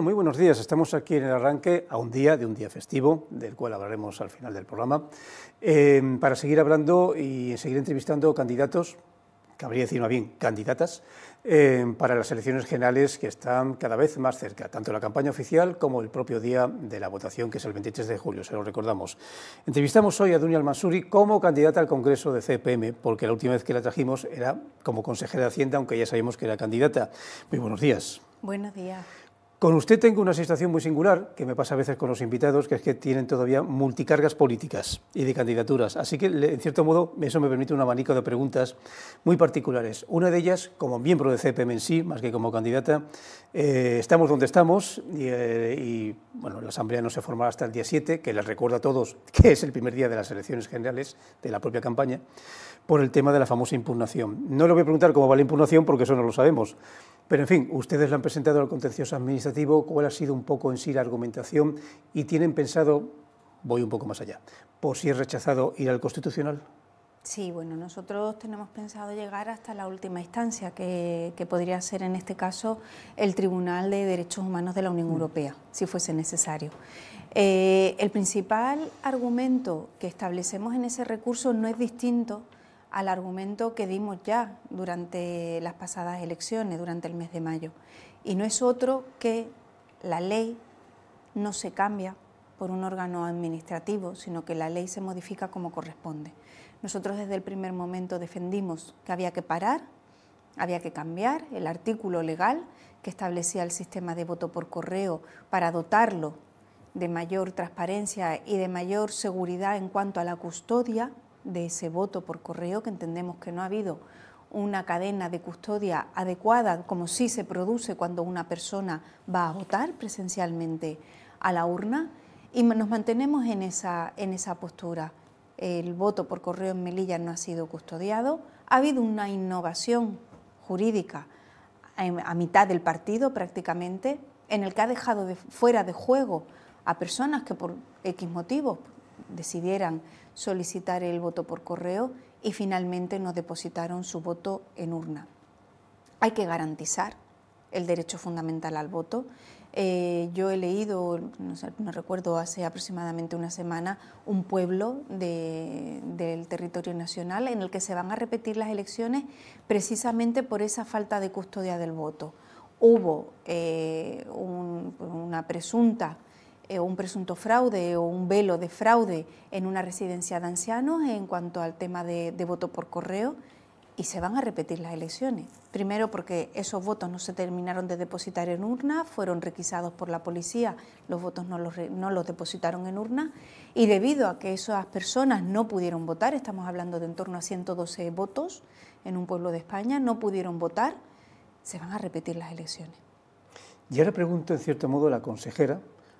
Muy buenos días. Estamos aquí en el arranque a un día de un día festivo, del cual hablaremos al final del programa, em, para seguir hablando y seguir entrevistando candidatos, cabría decir más bien candidatas, em, para las elecciones generales que están cada vez más cerca, tanto la campaña oficial como el propio día de la votación, que es el 23 de julio, se lo recordamos. Entrevistamos hoy a Dunia Almansuri como candidata al Congreso de CPM, porque la última vez que la trajimos era como consejera de Hacienda, aunque ya sabemos que era candidata. Muy buenos días. Buenos días. Con usted tengo una situación muy singular, que me pasa a veces con los invitados, que es que tienen todavía multicargas políticas y de candidaturas. Así que, en cierto modo, eso me permite un abanico de preguntas muy particulares. Una de ellas, como miembro de CPM en sí, más que como candidata, eh, estamos donde estamos eh, y, bueno, la Asamblea no se formará hasta el día 7, que les recuerdo a todos que es el primer día de las elecciones generales de la propia campaña, por el tema de la famosa impugnación. No le voy a preguntar cómo va la impugnación, porque eso no lo sabemos. Pero, en fin, ustedes lo han presentado al contencioso administrativo, cuál ha sido un poco en sí la argumentación y tienen pensado, voy un poco más allá, por si es rechazado ir al constitucional. Sí, bueno, nosotros tenemos pensado llegar hasta la última instancia, que, podría ser en este caso el Tribunal de Derechos Humanos de la Unión mm. Europea, si fuese necesario. Eh, el principal argumento que establecemos en ese recurso no es distinto al argumento que dimos ya durante las pasadas elecciones, durante el mes de mayo. Y no es otro que la ley no se cambia por un órgano administrativo, sino que la ley se modifica como corresponde. Nosotros desde el primer momento defendimos que había que parar, había que cambiar el artículo legal que establecía el sistema de voto por correo para dotarlo de mayor transparencia y de mayor seguridad en cuanto a la custodia de ese voto por correo, que entendemos que no ha habido una cadena de custodia adecuada, como sí se produce cuando una persona va a votar presencialmente a la urna, y nos mantenemos en esa, en esa postura. El voto por correo en Melilla no ha sido custodiado, ha habido una innovación jurídica em, a mitad del partido prácticamente, en el que ha dejado fuera de juego a personas que por X motivos decidieran solicitar el voto por correo y finalmente nos depositaron su voto en urna. Hay que garantizar el derecho fundamental al voto. Eh, yo he leído, no, recuerdo, hace aproximadamente una semana, un pueblo del territorio nacional en el que se van a repetir las elecciones precisamente por esa falta de custodia del voto. Hubo eh, una presunta eh, un presunto fraude o un velo de fraude en una residencia de ancianos en cuanto al tema de, voto por correo y se van a repetir las elecciones. Primero porque esos votos no se terminaron de depositar en urna, fueron requisados por la policía, los votos no los, no los depositaron en urna y debido a que esas personas no pudieron votar, estamos hablando de en torno a 112 votos en un pueblo de España, no pudieron votar, se van a repetir las elecciones. Y ahora pregunto en cierto modo a la consejera,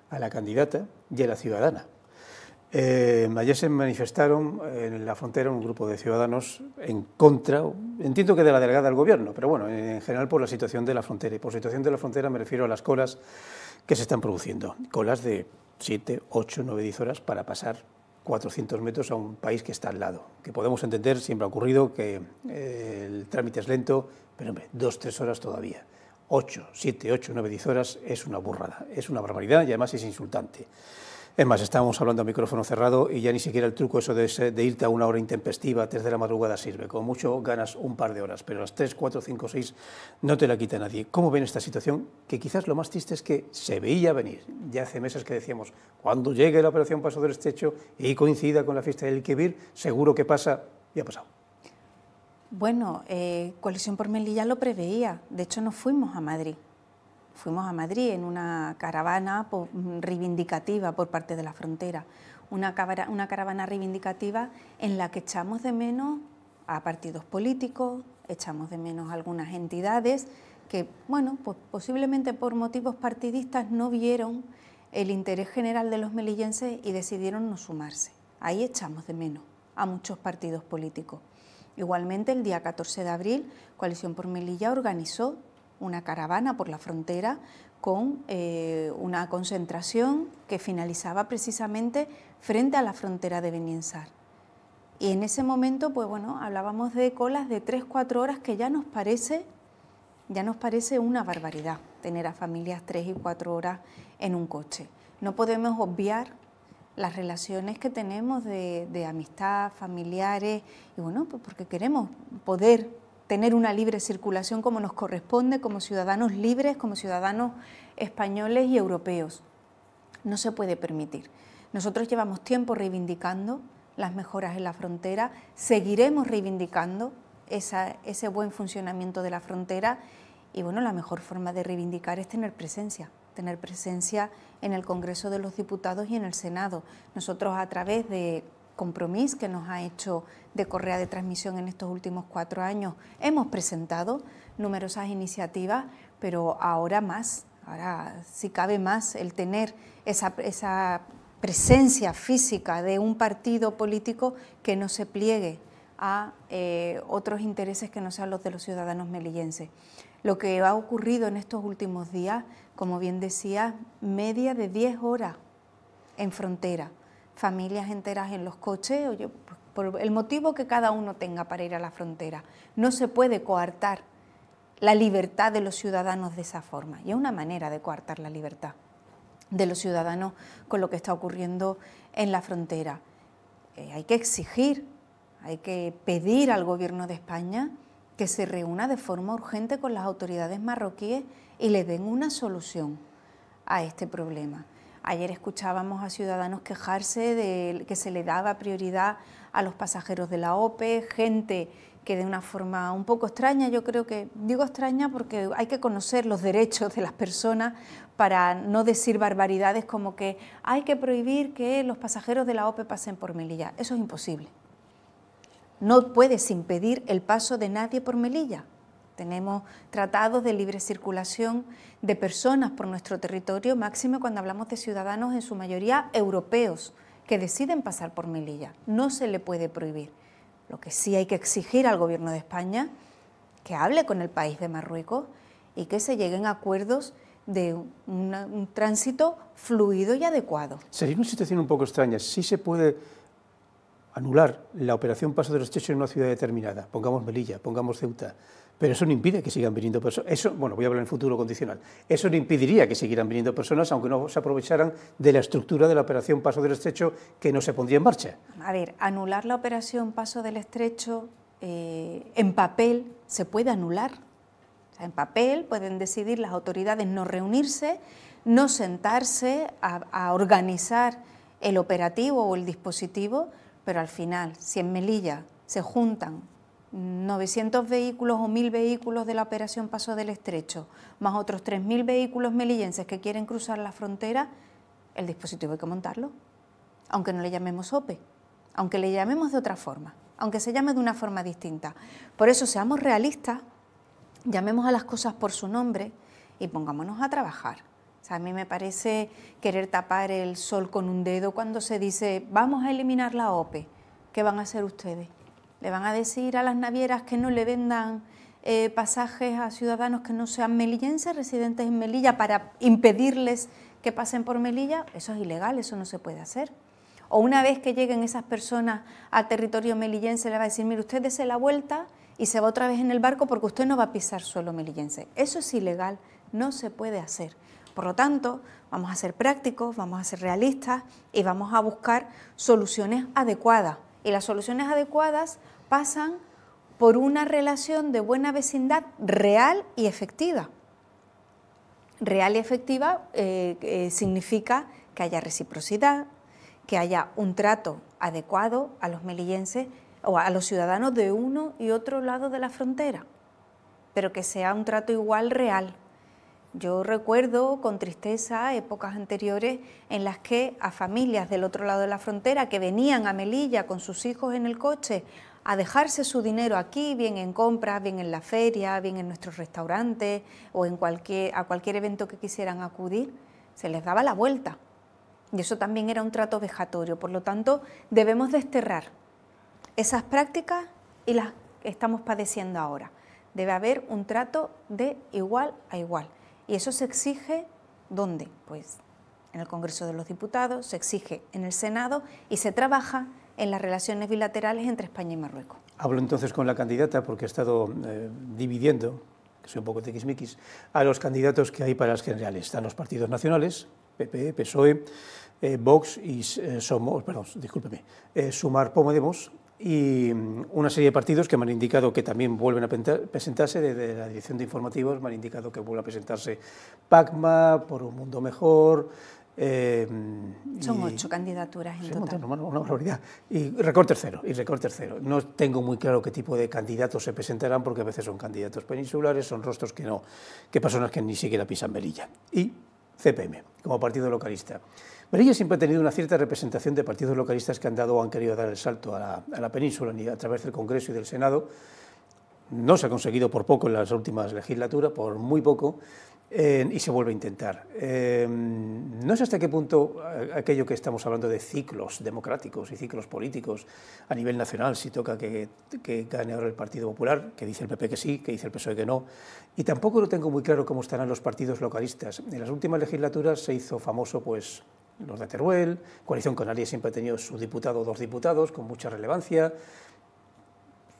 a la candidata y a la ciudadana. Eh, ayer se manifestaron en la frontera un grupo de ciudadanos en contra, entiendo que de la delegada del gobierno, pero bueno, en general por la situación de la frontera. Y por situación de la frontera me refiero a las colas que se están produciendo, colas de 7, 8, 9, 10 horas para pasar 400 metros a un país que está al lado, que podemos entender, siempre ha ocurrido, que eh, el trámite es lento, pero hombre, dos, tres horas todavía. 8, 7, 8, 9, diez horas es una burrada, es una barbaridad y además es insultante. Es más, estábamos hablando a micrófono cerrado y ya ni siquiera el truco eso de, irte a una hora intempestiva, a 3 de la madrugada sirve. con mucho ganas un par de horas, pero a las 3, 4, 5, 6 no te la quita nadie. ¿Cómo ven esta situación? Que quizás lo más triste es que se veía venir. Ya hace meses que decíamos, cuando llegue la operación Paso del Estrecho y coincida con la fiesta del Kibir, seguro que pasa y ha pasado. Bueno, eh, Coalición por Melilla lo preveía. De hecho, nos fuimos a Madrid. Fuimos a Madrid en una caravana mm, reivindicativa por parte de la frontera. Una, una caravana reivindicativa en la que echamos de menos a partidos políticos, echamos de menos a algunas entidades que, bueno, pues posiblemente por motivos partidistas no vieron el interés general de los melillenses y decidieron no sumarse. Ahí echamos de menos a muchos partidos políticos. Igualmente, el día 14 de abril, Coalición por Melilla organizó una caravana por la frontera con eh, una concentración que finalizaba precisamente frente a la frontera de Beniensar. Y en ese momento, pues bueno, hablábamos de colas de 3-4 horas que ya nos parece, ya nos parece una barbaridad tener a familias 3 y 4 horas en un coche. No podemos obviar las relaciones que tenemos de, amistad, familiares, y bueno, pues porque queremos poder tener una libre circulación como nos corresponde, como ciudadanos libres, como ciudadanos españoles y europeos. No se puede permitir. Nosotros llevamos tiempo reivindicando las mejoras en la frontera, seguiremos reivindicando ese buen funcionamiento de la frontera y bueno, la mejor forma de reivindicar es tener presencia tener presencia en el Congreso de los Diputados y en el Senado. Nosotros a través de compromiso que nos ha hecho de correa de transmisión en estos últimos cuatro años. Hemos presentado numerosas iniciativas, pero ahora más, ahora si cabe más, el tener esa, presencia física de un partido político que no se pliegue a eh, otros intereses que no sean los de los ciudadanos melillenses lo que ha ocurrido en estos últimos días, como bien decía, media de 10 horas en frontera, familias enteras en los coches, pues, por el motivo que cada uno tenga para ir a la frontera. No se puede coartar la libertad de los ciudadanos de esa forma, y es una manera de coartar la libertad de los ciudadanos con lo que está ocurriendo en la frontera. Eh, hay que exigir, hay que pedir al Gobierno de España que se reúna de forma urgente con las autoridades marroquíes y le den una solución a este problema. Ayer escuchábamos a ciudadanos quejarse de que se le daba prioridad a los pasajeros de la OPE, gente que de una forma un poco extraña, yo creo que digo extraña porque hay que conocer los derechos de las personas para no decir barbaridades como que hay que prohibir que los pasajeros de la OPE pasen por Melilla. Eso es imposible. No puedes impedir el paso de nadie por Melilla. Tenemos tratados de libre circulación de personas por nuestro territorio, máximo cuando hablamos de ciudadanos en su mayoría europeos que deciden pasar por Melilla. No se le puede prohibir. Lo que sí hay que exigir al gobierno de España que hable con el país de Marruecos y que se lleguen a acuerdos de un tránsito fluido y adecuado. Sería una situación un poco extraña. Sí se puede anular la operación paso del Estrecho en una ciudad determinada, pongamos Melilla, pongamos Ceuta, pero eso no impide que sigan viniendo personas. Eso, bueno, voy a hablar en futuro condicional. Eso no impediría que siguieran viniendo personas, aunque no se aprovecharan de la estructura de la operación Paso del Estrecho que no se pondría en marcha. A ver, anular la operación Paso del Estrecho eh, en papel se puede anular. en papel pueden decidir las autoridades no reunirse, no sentarse a organizar el operativo o el dispositivo pero al final, si en Melilla se juntan 900 vehículos o 1.000 vehículos de la operación Paso del Estrecho, más otros 3.000 vehículos melillenses que quieren cruzar la frontera, el dispositivo hay que montarlo, aunque no le llamemos OPE, aunque le llamemos de otra forma, aunque se llame de una forma distinta. Por eso seamos realistas, llamemos a las cosas por su nombre y pongámonos a trabajar a mí me parece querer tapar el sol con un dedo cuando se dice, vamos a eliminar la OPE. ¿Qué van a hacer ustedes? ¿Le van a decir a las navieras que no le vendan eh, pasajes a ciudadanos que no sean melillenses, residentes en Melilla, para impedirles que pasen por Melilla? Eso es ilegal, eso no se puede hacer. O una vez que lleguen esas personas al territorio melillense, le va a decir, mire, usted dese la vuelta y se va otra vez en el barco porque usted no va a pisar suelo melillense. Eso es ilegal, no se puede hacer. Por lo tanto, vamos a ser prácticos, vamos a ser realistas y vamos a buscar soluciones adecuadas. Y las soluciones adecuadas pasan por una relación de buena vecindad real y efectiva. Real y efectiva eh, eh, significa que haya reciprocidad, que haya un trato adecuado a los melillenses o a los ciudadanos de uno y otro lado de la frontera, pero que sea un trato igual real. Yo recuerdo con tristeza épocas anteriores en las que a familias del otro lado de la frontera que venían a Melilla con sus hijos en el coche a dejarse su dinero aquí, bien en compras, bien en la feria, bien en nuestros restaurantes o en cualquier, a cualquier evento que quisieran acudir, se les daba la vuelta. Y eso también era un trato vejatorio. Por lo tanto, debemos desterrar esas prácticas y las que estamos padeciendo ahora. Debe haber un trato de igual a igual. ¿Y eso se exige dónde? Pues en el Congreso de los Diputados, se exige en el Senado y se trabaja en las relaciones bilaterales entre España y Marruecos. Hablo entonces con la candidata porque he estado eh, dividiendo, que soy un poco tequismiquis, a los candidatos que hay para las generales. Están los partidos nacionales, PP, PSOE, e, eh, Vox y eh, Somos, perdón, discúlpeme, Sumar Podemos, y mm, una serie de partidos que me han indicado que también vuelven a presentarse, desde la Dirección de Informativos me han indicado que vuelve a presentarse PACMA, Por un Mundo Mejor. Eh, mm, son ocho candidaturas en total. Y récord tercero, y récord tercero. No tengo muy claro qué tipo de candidatos se presentarán, porque a veces son candidatos peninsulares, son rostros que no, que personas que ni siquiera pisan velilla. Y CPM, como partido localista ella siempre ha tenido una cierta representación de partidos localistas que han dado o han querido dar el salto a la, península ni a través del Congreso y del Senado. No se ha conseguido por poco en las últimas legislaturas, por muy poco, eh, y se vuelve a intentar. Eh, no sé hasta qué punto eh, aquello que estamos hablando de ciclos democráticos y ciclos políticos a nivel nacional, si toca que, que, gane ahora el Partido Popular, que dice el PP que sí, que dice el PSOE que no, y tampoco lo tengo muy claro cómo estarán los partidos localistas. En las últimas legislaturas se hizo famoso pues, los de Teruel, Coalición Canaria siempre ha tenido su diputado o dos diputados con mucha relevancia,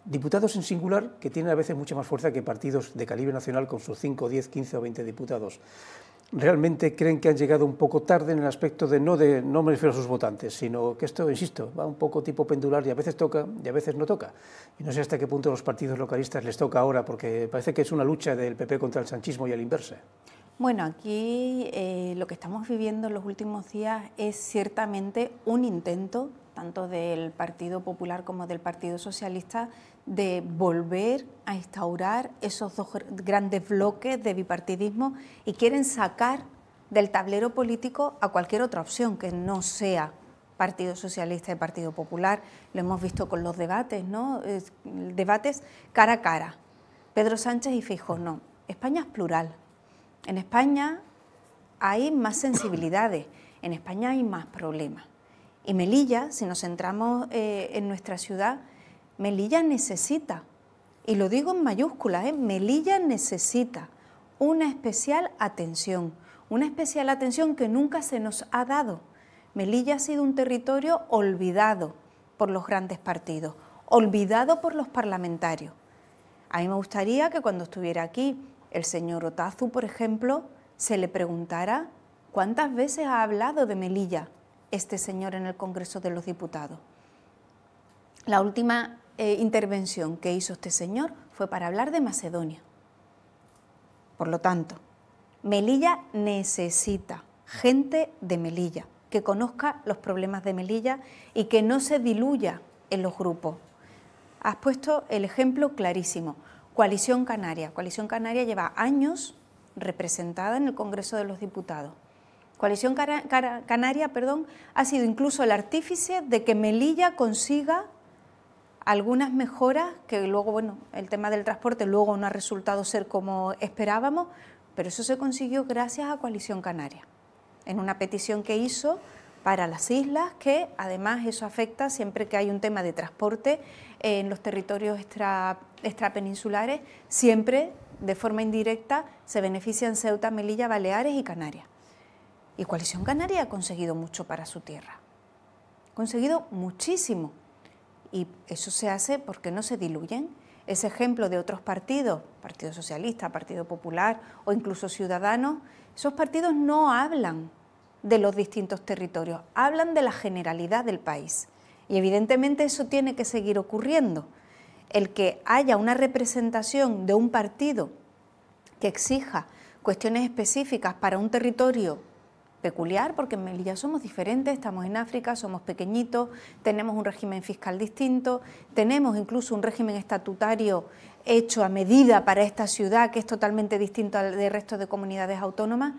diputados en singular que tienen a veces mucha más fuerza que partidos de calibre nacional con sus 5, 10, 15 o 20 diputados. ¿Realmente creen que han llegado un poco tarde en el aspecto de no, de, no me a sus votantes, sino que esto, insisto, va un poco tipo pendular y a veces toca y a veces no toca? Y no sé hasta qué punto los partidos localistas les toca ahora, porque parece que es una lucha del PP contra el sanchismo y al inverso. Bueno, aquí eh, lo que estamos viviendo en los últimos días es ciertamente un intento, tanto del Partido Popular como del Partido Socialista, de volver a instaurar esos dos grandes bloques de bipartidismo y quieren sacar del tablero político a cualquier otra opción que no sea Partido Socialista y Partido Popular. Lo hemos visto con los debates, ¿no? debates cara a cara. Pedro Sánchez y Fijo, no. España es plural. En España hay más sensibilidades, en España hay más problemas. Y Melilla, si nos centramos eh, en nuestra ciudad, Melilla necesita, y lo digo en mayúsculas, eh, Melilla necesita una especial atención, una especial atención que nunca se nos ha dado. Melilla ha sido un territorio olvidado por los grandes partidos, olvidado por los parlamentarios. A mí me gustaría que cuando estuviera aquí el señor Otazu, por ejemplo, se le preguntará cuántas veces ha hablado de Melilla este señor en el Congreso de los Diputados. La última eh, intervención que hizo este señor fue para hablar de Macedonia. Por lo tanto, Melilla necesita gente de Melilla, que conozca los problemas de Melilla y que no se diluya en los grupos. Has puesto el ejemplo clarísimo. Coalición Canaria. Coalición Canaria lleva años representada en el Congreso de los Diputados. Coalición Canaria perdón, ha sido incluso el artífice de que Melilla consiga algunas mejoras, que luego, bueno, el tema del transporte luego no ha resultado ser como esperábamos, pero eso se consiguió gracias a Coalición Canaria, en una petición que hizo para las islas, que además eso afecta siempre que hay un tema de transporte en los territorios extra, extrapeninsulares, siempre de forma indirecta se benefician Ceuta, Melilla, Baleares y Canarias. Y Coalición Canaria ha conseguido mucho para su tierra, ha conseguido muchísimo. Y eso se hace porque no se diluyen. Ese ejemplo de otros partidos, Partido Socialista, Partido Popular o incluso Ciudadanos, esos partidos no hablan de los distintos territorios, hablan de la generalidad del país. Y evidentemente eso tiene que seguir ocurriendo. El que haya una representación de un partido que exija cuestiones específicas para un territorio peculiar, porque en Melilla somos diferentes, estamos en África, somos pequeñitos, tenemos un régimen fiscal distinto, tenemos incluso un régimen estatutario hecho a medida para esta ciudad que es totalmente distinto al del resto de comunidades autónomas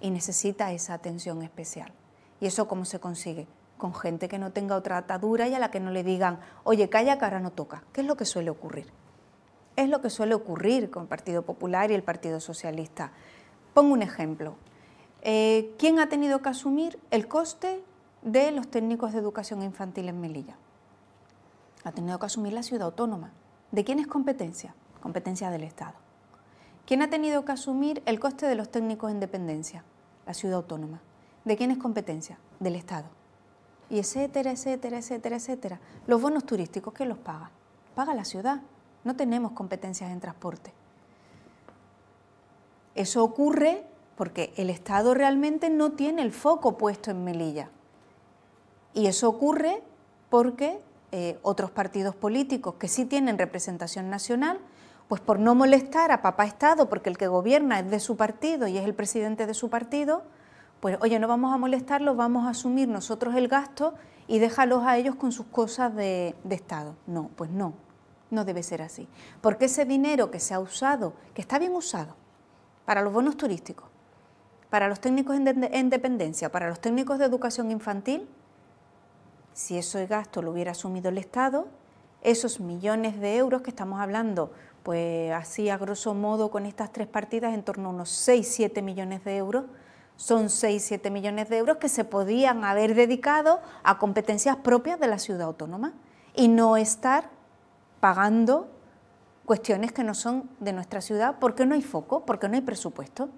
y necesita esa atención especial. ¿Y eso cómo se consigue? Con gente que no tenga otra atadura y a la que no le digan, oye, calla, cara no toca. ¿Qué es lo que suele ocurrir? Es lo que suele ocurrir con el Partido Popular y el Partido Socialista. Pongo un ejemplo. Eh, ¿Quién ha tenido que asumir el coste de los técnicos de educación infantil en Melilla? Ha tenido que asumir la ciudad autónoma. ¿De quién es competencia? Competencia del Estado. ¿Quién ha tenido que asumir el coste de los técnicos en dependencia? La ciudad autónoma. ¿De quién es competencia? Del Estado. Y etcétera, etcétera, etcétera, etcétera. Los bonos turísticos, ¿qué los paga? Paga la ciudad. No tenemos competencias en transporte. Eso ocurre porque el Estado realmente no tiene el foco puesto en Melilla. Y eso ocurre porque eh, otros partidos políticos que sí tienen representación nacional pues por no molestar a papá Estado, porque el que gobierna es de su partido y es el presidente de su partido, pues oye, no vamos a molestarlo, vamos a asumir nosotros el gasto y déjalos a ellos con sus cosas de, Estado. No, pues no, no debe ser así. Porque ese dinero que se ha usado, que está bien usado, para los bonos turísticos, para los técnicos en dependencia, para los técnicos de educación infantil, si eso gasto lo hubiera asumido el Estado, esos millones de euros que estamos hablando, pues así a grosso modo con estas tres partidas en torno a unos 6-7 millones de euros. Son 6-7 millones de euros que se podían haber dedicado a competencias propias de la ciudad autónoma y no estar pagando cuestiones que no son de nuestra ciudad porque no hay foco, porque no hay presupuesto.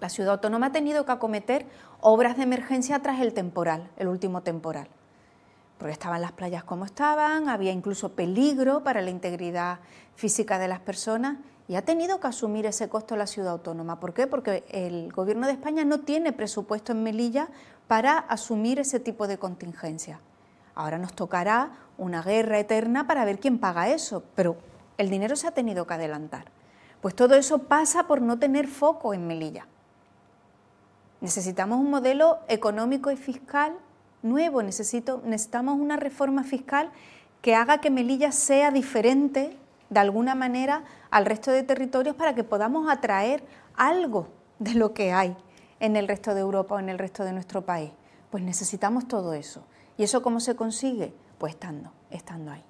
La ciudad autónoma ha tenido que acometer obras de emergencia tras el temporal, el último temporal porque estaban las playas como estaban, había incluso peligro para la integridad física de las personas y ha tenido que asumir ese costo la ciudad autónoma. ¿Por qué? Porque el Gobierno de España no tiene presupuesto en Melilla para asumir ese tipo de contingencia. Ahora nos tocará una guerra eterna para ver quién paga eso, pero el dinero se ha tenido que adelantar. Pues todo eso pasa por no tener foco en Melilla. Necesitamos un modelo económico y fiscal nuevo, necesito, necesitamos una reforma fiscal que haga que Melilla sea diferente de alguna manera al resto de territorios para que podamos atraer algo de lo que hay en el resto de Europa o en el resto de nuestro país. Pues necesitamos todo eso. ¿Y eso cómo se consigue? Pues estando, estando ahí.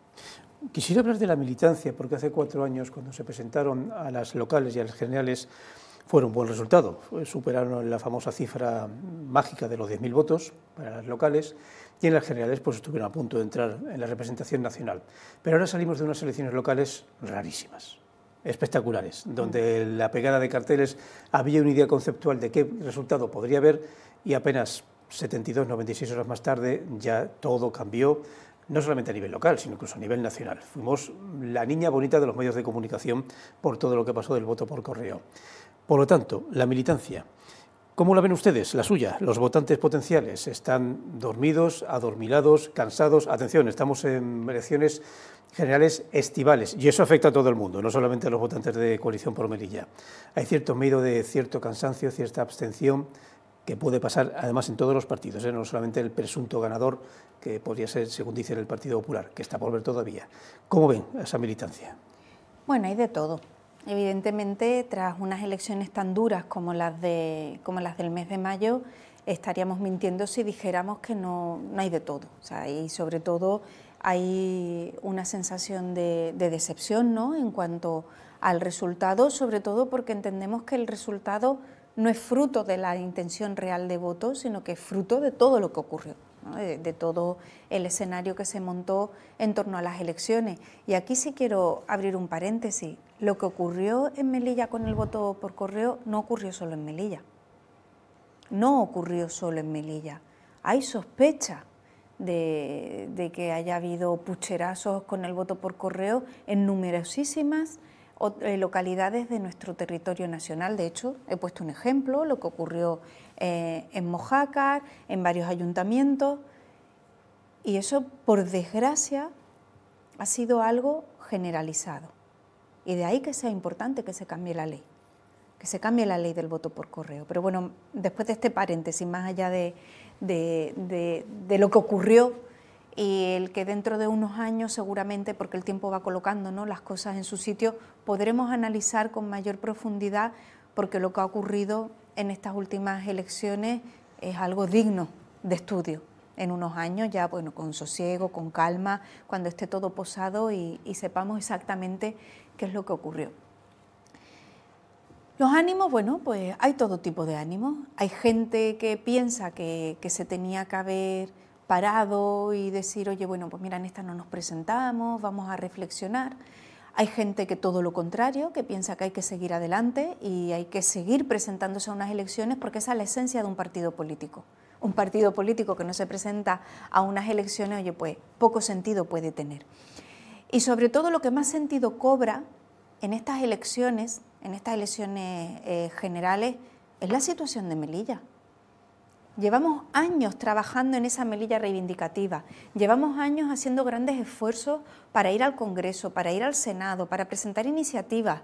Quisiera hablar de la militancia, porque hace cuatro años, cuando se presentaron a las locales y a las generales, fueron un buen resultado. Superaron la famosa cifra mágica de los 10.000 votos para las locales y en las generales pues estuvieron a punto de entrar en la representación nacional. Pero ahora salimos de unas elecciones locales rarísimas espectaculares, donde mm. la pegada de carteles había una idea conceptual de qué resultado podría haber y apenas 72, 96 horas más tarde ya todo cambió, no solamente a nivel local, sino incluso a nivel nacional. Fuimos la niña bonita de los medios de comunicación por todo lo que pasó del voto por correo. Por lo tanto, la militancia, ¿cómo la ven ustedes, la suya? Los votantes potenciales están dormidos, adormilados, cansados. Atención, estamos en elecciones generales estivales y eso afecta a todo el mundo, no solamente a los votantes de coalición por Melilla. Hay cierto miedo de cierto cansancio, cierta abstención que puede pasar además en todos los partidos, ¿eh? no solamente el presunto ganador que podría ser, según dicen, el Partido Popular, que está por ver todavía. ¿Cómo ven esa militancia? Bueno, hay de todo. Evidentemente, tras unas elecciones tan duras como las, de, como las del mes de mayo, estaríamos mintiendo si dijéramos que no, no hay de todo. O sea, y sobre todo hay una sensación de, decepción ¿no? en cuanto al resultado, sobre todo porque entendemos que el resultado no es fruto de la intención real de voto, sino que es fruto de todo lo que ocurrió de, todo el escenario que se montó en torno a las elecciones. Y aquí sí quiero abrir un paréntesis. Lo que ocurrió en Melilla con el voto por correo no ocurrió solo en Melilla. No ocurrió solo en Melilla. Hay sospecha de, de que haya habido pucherazos con el voto por correo en numerosísimas eh, localidades de nuestro territorio nacional. De hecho, he puesto un ejemplo, lo que ocurrió eh, en Mojácar, en varios ayuntamientos. Y eso, por desgracia, ha sido algo generalizado. Y de ahí que sea importante que se cambie la ley, que se cambie la ley del voto por correo. Pero bueno, después de este paréntesis, más allá de, lo que ocurrió y el que dentro de unos años seguramente, porque el tiempo va colocando las cosas en su sitio, podremos analizar con mayor profundidad porque lo que ha ocurrido en estas últimas elecciones es algo digno de estudio. En unos años ya, bueno, con sosiego, con calma, cuando esté todo posado y, sepamos exactamente qué es lo que ocurrió. Los ánimos, bueno, pues hay todo tipo de ánimos. Hay gente que piensa que, que se tenía que haber parado y decir, oye, bueno, pues mira, en esta no nos presentamos, vamos a reflexionar. Hay gente que todo lo contrario, que piensa que hay que seguir adelante y hay que seguir presentándose a unas elecciones porque esa es la esencia de un partido político. Un partido político que no se presenta a unas elecciones, oye, pues poco sentido puede tener. Y sobre todo lo que más sentido cobra en estas elecciones, en estas elecciones eh, generales, es la situación de Melilla. Llevamos años trabajando en esa melilla reivindicativa, llevamos años haciendo grandes esfuerzos para ir al Congreso, para ir al Senado, para presentar iniciativas,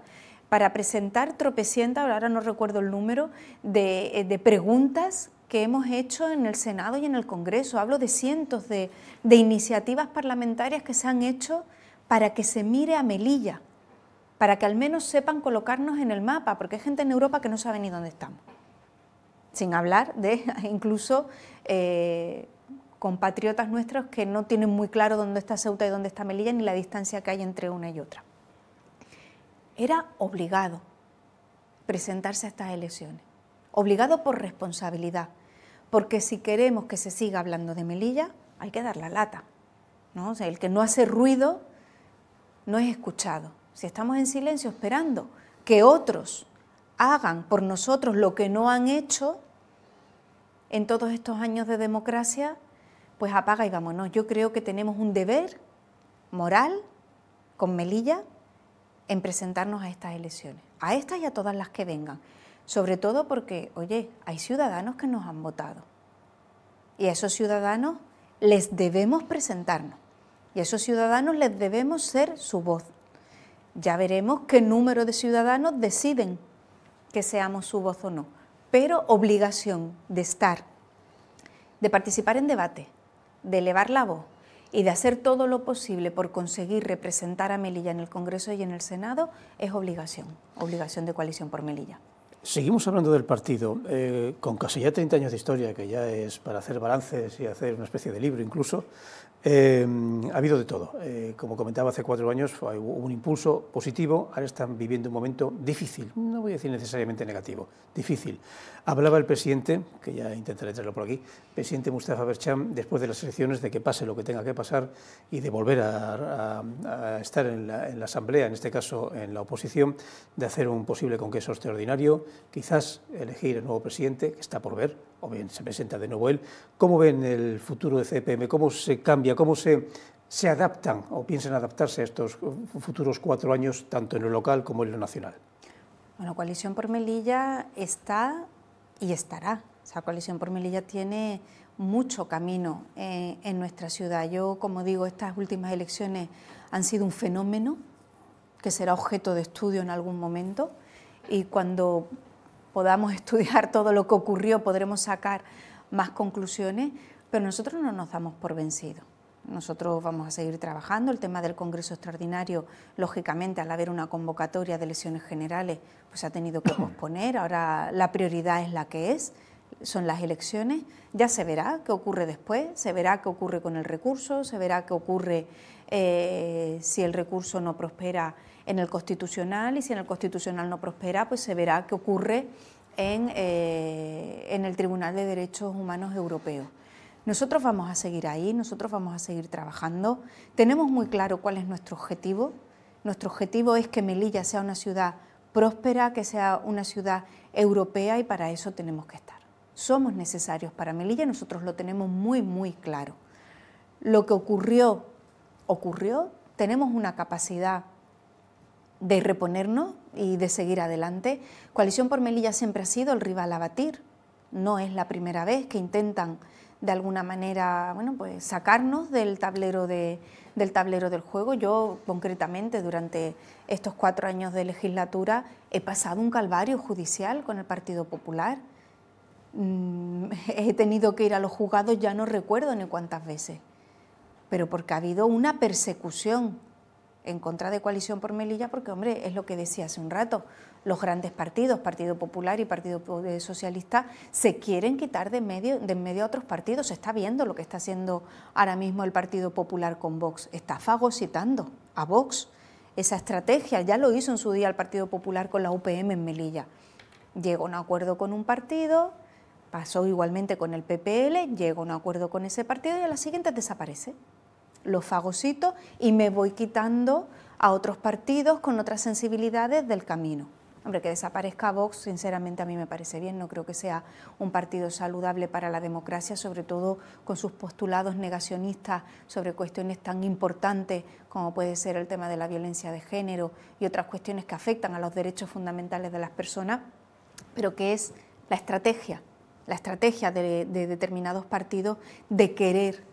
para presentar tropecientas, ahora no recuerdo el número, de, eh, preguntas que hemos hecho en el Senado y en el Congreso. Hablo de cientos de iniciativas parlamentarias que se han hecho para que se mire a Melilla, para que al menos sepan colocarnos en el mapa, porque hay gente en Europa que no sabe ni dónde estamos sin hablar de incluso eh, compatriotas nuestros que no tienen muy claro dónde está Ceuta y dónde está Melilla ni la distancia que hay entre una y otra. Era obligado presentarse a estas elecciones, obligado por responsabilidad, porque si queremos que se siga hablando de Melilla, hay que dar la lata. ¿no? sea, el que no hace ruido no es escuchado. Si estamos en silencio esperando que otros hagan por nosotros lo que no han hecho en todos estos años de democracia, pues apaga y vámonos. Yo creo que tenemos un deber moral con Melilla en presentarnos a estas elecciones, a estas y a todas las que vengan. Sobre todo porque, oye, hay ciudadanos que nos han votado y a esos ciudadanos les debemos presentarnos y a esos ciudadanos les debemos ser su voz. Ya veremos qué número de ciudadanos deciden que seamos su voz o no, pero obligación de estar, de participar en debate, de elevar la voz y de hacer todo lo posible por conseguir representar a Melilla en el Congreso y en el Senado es obligación, obligación de coalición por Melilla. Seguimos hablando del partido, eh, con casi ya 30 años de historia, que ya es para hacer balances y hacer una especie de libro incluso, eh, ha habido de todo. Eh, como comentaba hace cuatro años, hubo un impulso positivo, ahora están viviendo un momento difícil, no voy a decir necesariamente negativo, difícil. Hablaba el presidente, que ya intentaré traerlo por aquí, presidente Mustafa Bercham, después de las elecciones, de que pase lo que tenga que pasar y de volver a, estar en la, en la, Asamblea, en este caso en la oposición, de hacer un posible congreso extraordinario, quizás elegir el nuevo presidente, que está por ver, o bien se presenta de nuevo él, ¿cómo ven el futuro de CPM? ¿Cómo se cambia? ¿Cómo se, se adaptan o piensan adaptarse a estos uh, futuros cuatro años, tanto en lo local como en lo nacional? Bueno, Coalición por Melilla está y estará. O sea, Coalición por Melilla tiene mucho camino en, eh, en nuestra ciudad. Yo, como digo, estas últimas elecciones han sido un fenómeno que será objeto de estudio en algún momento. Y cuando podamos estudiar todo lo que ocurrió, podremos sacar más conclusiones, pero nosotros no nos damos por vencidos. Nosotros vamos a seguir trabajando. El tema del Congreso Extraordinario, lógicamente, al haber una convocatoria de elecciones generales, pues ha tenido que posponer. Ahora la prioridad es la que es, son las elecciones. Ya se verá qué ocurre después, se verá qué ocurre con el recurso, se verá qué ocurre eh, si el recurso no prospera en el Constitucional y si en el Constitucional no prospera, pues se verá qué ocurre en, eh, en el Tribunal de Derechos Humanos Europeo. Nosotros vamos a seguir ahí, nosotros vamos a seguir trabajando. Tenemos muy claro cuál es nuestro objetivo. Nuestro objetivo es que Melilla sea una ciudad próspera, que sea una ciudad europea y para eso tenemos que estar. Somos necesarios para Melilla, nosotros lo tenemos muy, muy claro. Lo que ocurrió, ocurrió, tenemos una capacidad de reponernos y de seguir adelante. Coalición por Melilla siempre ha sido el rival a batir. No es la primera vez que intentan de alguna manera bueno, pues sacarnos del tablero, del tablero del juego. Yo concretamente durante estos cuatro años de legislatura he pasado un calvario judicial con el Partido Popular. Mm, he tenido que ir a los juzgados ya no recuerdo ni cuántas veces, pero porque ha habido una persecución en contra de coalición por Melilla, porque, hombre, es lo que decía hace un rato, los grandes partidos, Partido Popular y Partido eh, Socialista, se quieren quitar de, medio, de en medio a otros partidos. Se está viendo lo que está haciendo ahora mismo el Partido Popular con Vox. Está fagocitando a Vox esa estrategia. Ya lo hizo en su día el Partido Popular con la UPM en Melilla. Llegó a un acuerdo con un partido, pasó igualmente con el PPL, llegó a un acuerdo con ese partido y a la siguiente desaparece los fagocito y me voy quitando a otros partidos con otras sensibilidades del camino. Hombre, que desaparezca Vox, sinceramente a mí me parece bien, no creo que sea un partido saludable para la democracia, sobre todo con sus postulados negacionistas sobre cuestiones tan importantes como puede ser el tema de la violencia de género y otras cuestiones que afectan a los derechos fundamentales de las personas, pero que es la estrategia, la estrategia de, de determinados partidos de querer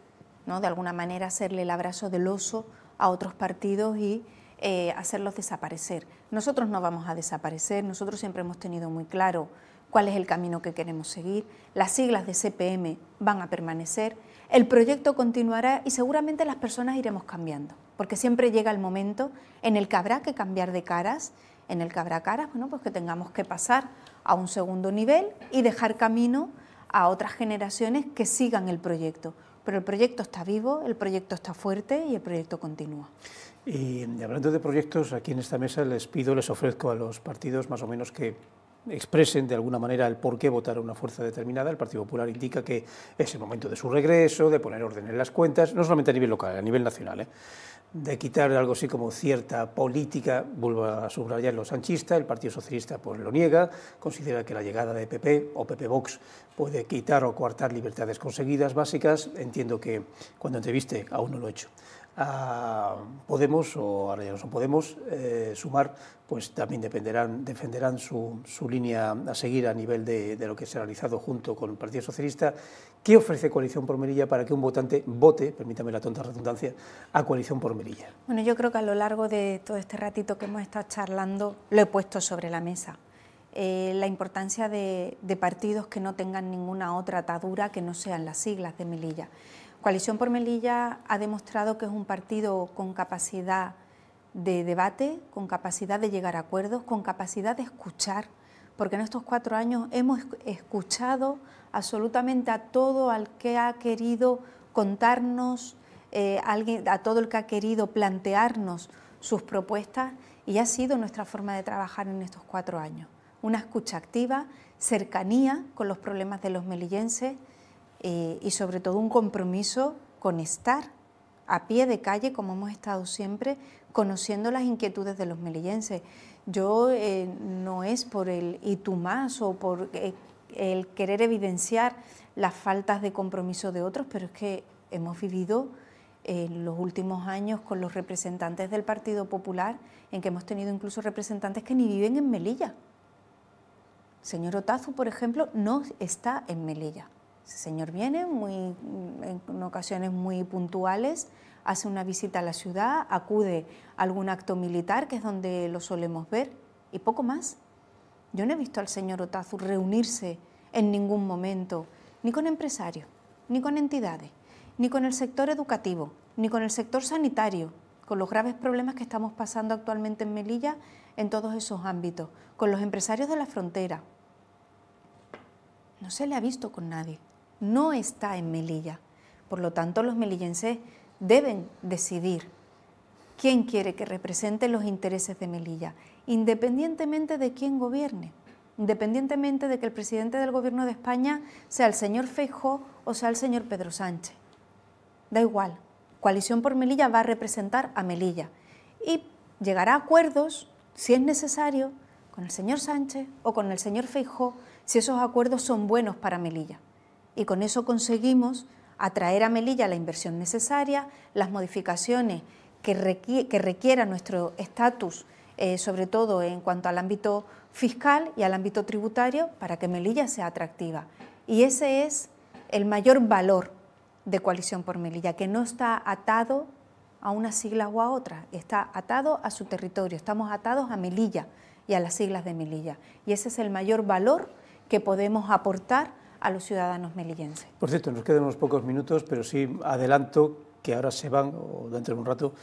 de alguna manera hacerle el abrazo del oso a otros partidos y eh, hacerlos desaparecer. Nosotros no vamos a desaparecer, nosotros siempre hemos tenido muy claro cuál es el camino que queremos seguir, las siglas de CPM van a permanecer, el proyecto continuará y seguramente las personas iremos cambiando, porque siempre llega el momento en el que habrá que cambiar de caras, en el que habrá caras, bueno, pues que tengamos que pasar a un segundo nivel y dejar camino a otras generaciones que sigan el proyecto pero el proyecto está vivo, el proyecto está fuerte y el proyecto continúa. Y hablando de proyectos, aquí en esta mesa les pido, les ofrezco a los partidos más o menos que expresen de alguna manera el por qué votar a una fuerza determinada, el Partido Popular indica que es el momento de su regreso, de poner orden en las cuentas, no solamente a nivel local, a nivel nacional, ¿eh? de quitar algo así como cierta política, vuelvo a subrayar los sanchista, el Partido Socialista pues lo niega, considera que la llegada de PP o PP Vox puede quitar o coartar libertades conseguidas básicas, entiendo que cuando entreviste aún no lo he hecho a Podemos o a Podemos eh, sumar, pues también dependerán, defenderán su, su, línea a seguir a nivel de, lo que se ha realizado junto con el Partido Socialista. ¿Qué ofrece Coalición por Melilla para que un votante vote, permítame la tonta redundancia, a Coalición por Melilla? Bueno, yo creo que a lo largo de todo este ratito que hemos estado charlando lo he puesto sobre la mesa. Eh, la importancia de, de partidos que no tengan ninguna otra atadura que no sean las siglas de Melilla. Coalición por Melilla ha demostrado que es un partido con capacidad de debate, con capacidad de llegar a acuerdos, con capacidad de escuchar, porque en estos cuatro años hemos escuchado absolutamente a todo al que ha querido contarnos, eh, a todo el que ha querido plantearnos sus propuestas y ha sido nuestra forma de trabajar en estos cuatro años. Una escucha activa, cercanía con los problemas de los melillenses eh, y sobre todo un compromiso con estar a pie de calle, como hemos estado siempre, conociendo las inquietudes de los melillenses. Yo eh, no es por el y tú más o por eh, el querer evidenciar las faltas de compromiso de otros, pero es que hemos vivido en los últimos años con los representantes del Partido Popular, en que hemos tenido incluso representantes que ni viven en Melilla. señor Otazu, por ejemplo, no está en Melilla señor viene muy, en ocasiones muy puntuales, hace una visita a la ciudad, acude a algún acto militar, que es donde lo solemos ver, y poco más. Yo no he visto al señor Otazu reunirse en ningún momento, ni con empresarios, ni con entidades, ni con el sector educativo, ni con el sector sanitario, con los graves problemas que estamos pasando actualmente en Melilla en todos esos ámbitos, con los empresarios de la frontera. No se le ha visto con nadie no está en Melilla. Por lo tanto, los melillenses deben decidir quién quiere que represente los intereses de Melilla, independientemente de quién gobierne, independientemente de que el presidente del gobierno de España sea el señor Feijó o sea el señor Pedro Sánchez. Da igual, Coalición por Melilla va a representar a Melilla y llegará a acuerdos, si es necesario, con el señor Sánchez o con el señor Feijó, si esos acuerdos son buenos para Melilla y con eso conseguimos atraer a Melilla la inversión necesaria, las modificaciones que, requiera nuestro estatus, eh, sobre todo en cuanto al ámbito fiscal y al ámbito tributario, para que Melilla sea atractiva. Y ese es el mayor valor de Coalición por Melilla, que no está atado a una sigla o a otra, está atado a su territorio, estamos atados a Melilla y a las siglas de Melilla. Y ese es el mayor valor que podemos aportar a los ciudadanos melillenses. Por cierto, nos quedan unos pocos minutos, pero sí adelanto que ahora se van, o dentro de un rato,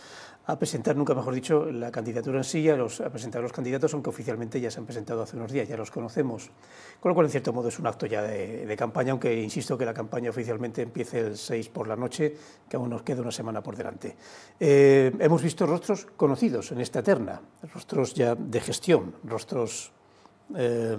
a presentar, nunca mejor dicho, la candidatura en sí, a, presentar a los candidatos, aunque oficialmente ya se han presentado hace unos días, ya los conocemos. Con lo cual, en cierto modo, es un acto ya de, campaña, aunque insisto que la campaña oficialmente empiece el 6 por la noche, que aún nos queda una semana por delante. Eh, hemos visto rostros conocidos en esta terna, rostros ya de gestión, rostros... Eh,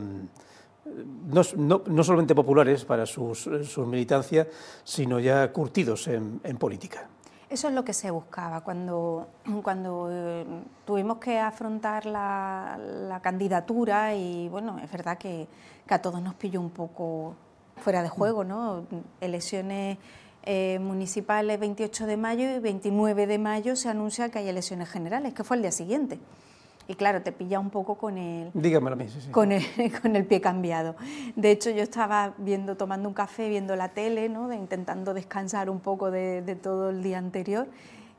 no, no, no, solamente populares para sus, sus militancias, sino ya curtidos en, política. Eso es lo que se buscaba cuando, eh, tuvimos que afrontar la, candidatura y bueno, es verdad que, a todos nos pilló un poco fuera de juego, ¿no? Elecciones eh, municipales 28 de mayo y 29 de mayo se anuncia que hay elecciones generales, que fue el día siguiente. Y claro, te pilla un poco con el, Dígamelo, Con, el, con el pie cambiado. De hecho, yo estaba viendo, tomando un café, viendo la tele, ¿no? de, intentando descansar un poco de, todo el día anterior.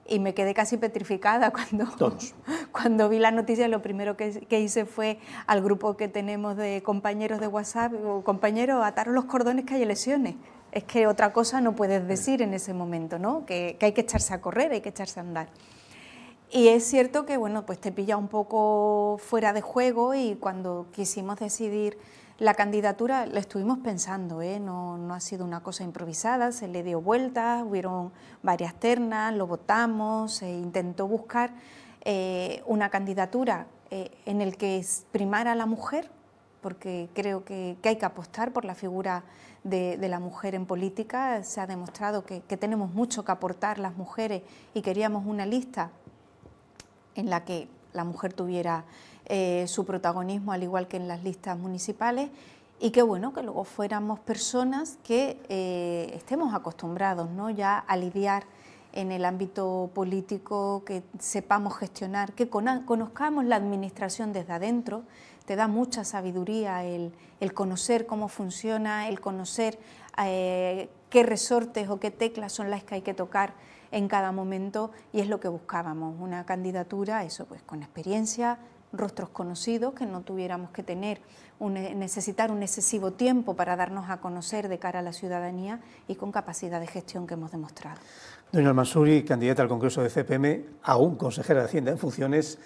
Y me quedé casi petrificada cuando, cuando vi la noticia. Lo primero que, hice fue al grupo que tenemos de compañeros de WhatsApp, compañeros, ataros los cordones que hay lesiones. Es que otra cosa no puedes decir en ese momento, ¿no? Que, que hay que echarse a correr, hay que echarse a andar. Y es cierto que, bueno, pues te pilla un poco fuera de juego y cuando quisimos decidir la candidatura lo estuvimos pensando, ¿eh? no, ha sido una cosa improvisada, se le dio vueltas, hubieron varias ternas, lo votamos, se intentó buscar eh, una candidatura eh, en el que primara la mujer, porque creo que, hay que apostar por la figura de, la mujer en política. Se ha demostrado que tenemos mucho que aportar las mujeres y queríamos una lista en la que la mujer tuviera eh, su protagonismo al igual que en las listas municipales y que bueno que luego fuéramos personas que eh, estemos acostumbrados ¿no? ya a lidiar en el ámbito político, que sepamos gestionar, que conozcamos la administración desde adentro. Te da mucha sabiduría el, conocer cómo funciona, el conocer eh, qué resortes o qué teclas son las que hay que tocar en cada momento y es lo que buscábamos, una candidatura, eso pues con experiencia, rostros conocidos, que no tuviéramos que tener e, necesitar un excesivo tiempo para darnos a conocer de cara a la ciudadanía y con capacidad de gestión que hemos demostrado. Doña Almasuri, candidata al Congreso de CPM, aún consejera de Hacienda en funciones,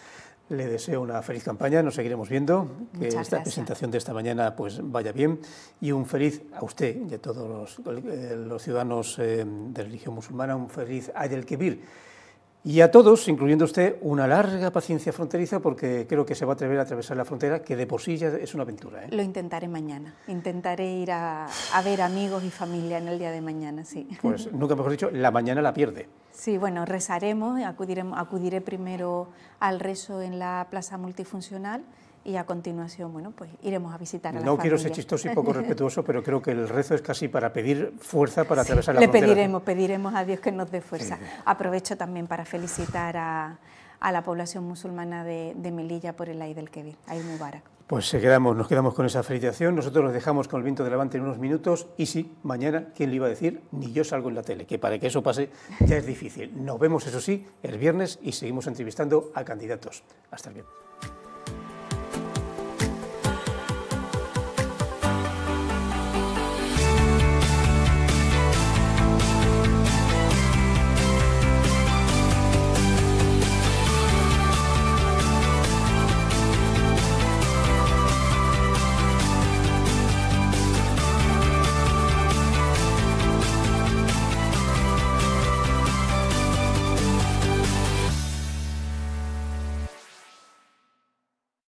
le deseo una feliz campaña, nos seguiremos viendo. que esta presentación de esta mañana pues vaya bien y un feliz a usted y a todos los, eh, ciudadanos eh, de religión musulmana, un feliz Ayel Kebir y a todos, incluyendo usted, una larga paciencia fronteriza porque creo que se va a atrever a atravesar la frontera, que de por sí ya es una aventura. ¿eh? Lo intentaré mañana. Intentaré ir a, ver amigos y familia en el día de mañana, sí. Pues nunca mejor dicho, la mañana la pierde. Sí, bueno, rezaremos, acudiremos, acudiré primero al rezo en la plaza multifuncional y a continuación, bueno, pues iremos a visitar a la No quiero ser chistoso y poco respetuoso, pero creo que el rezo es casi para pedir fuerza para atravesar la le Le pediremos, pediremos a Dios que nos dé fuerza. Aprovecho también para felicitar a, la población musulmana de, Melilla por el Ay del Kebir, Ay Mubarak. Pues se quedamos, nos quedamos con esa felicitación. Nosotros nos dejamos con el viento de levante en unos minutos. Y sí, mañana, ¿quién le iba a decir? Ni yo salgo en la tele, que para que eso pase ya es difícil. Nos vemos, eso sí, el viernes y seguimos entrevistando a candidatos. Hasta el viernes.